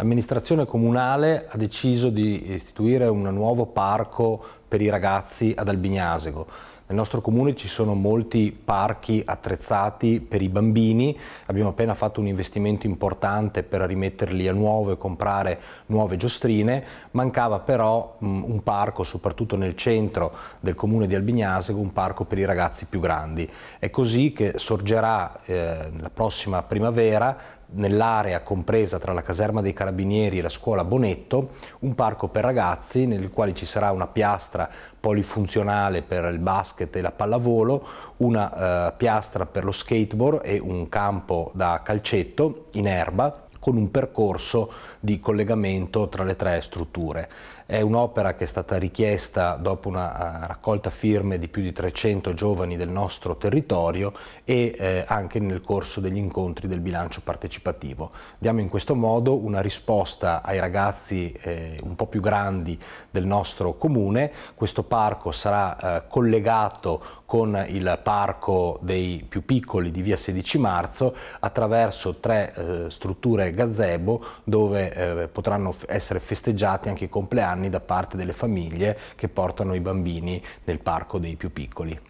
L'amministrazione comunale ha deciso di istituire un nuovo parco per i ragazzi ad Albignasego. Nel nostro comune ci sono molti parchi attrezzati per i bambini, abbiamo appena fatto un investimento importante per rimetterli a nuovo e comprare nuove giostrine, mancava però mm, un parco, soprattutto nel centro del comune di Albignasego, un parco per i ragazzi più grandi. È così che sorgerà eh, la prossima primavera nell'area compresa tra la caserma dei Carabinieri e la scuola Bonetto, un parco per ragazzi nel quale ci sarà una piastra polifunzionale per il basket e la pallavolo, una eh, piastra per lo skateboard e un campo da calcetto in erba con un percorso di collegamento tra le tre strutture. È un'opera che è stata richiesta dopo una eh, raccolta firme di più di 300 giovani del nostro territorio e eh, anche nel corso degli incontri del bilancio partecipativo. Diamo in questo modo una risposta ai ragazzi eh, un po' più grandi del nostro comune. Questo parco sarà eh, collegato con il parco dei più piccoli di via 16 marzo attraverso tre eh, strutture tre gazebo dove eh, potranno essere festeggiati anche i compleanni da parte delle famiglie che portano i bambini nel parco dei più piccoli.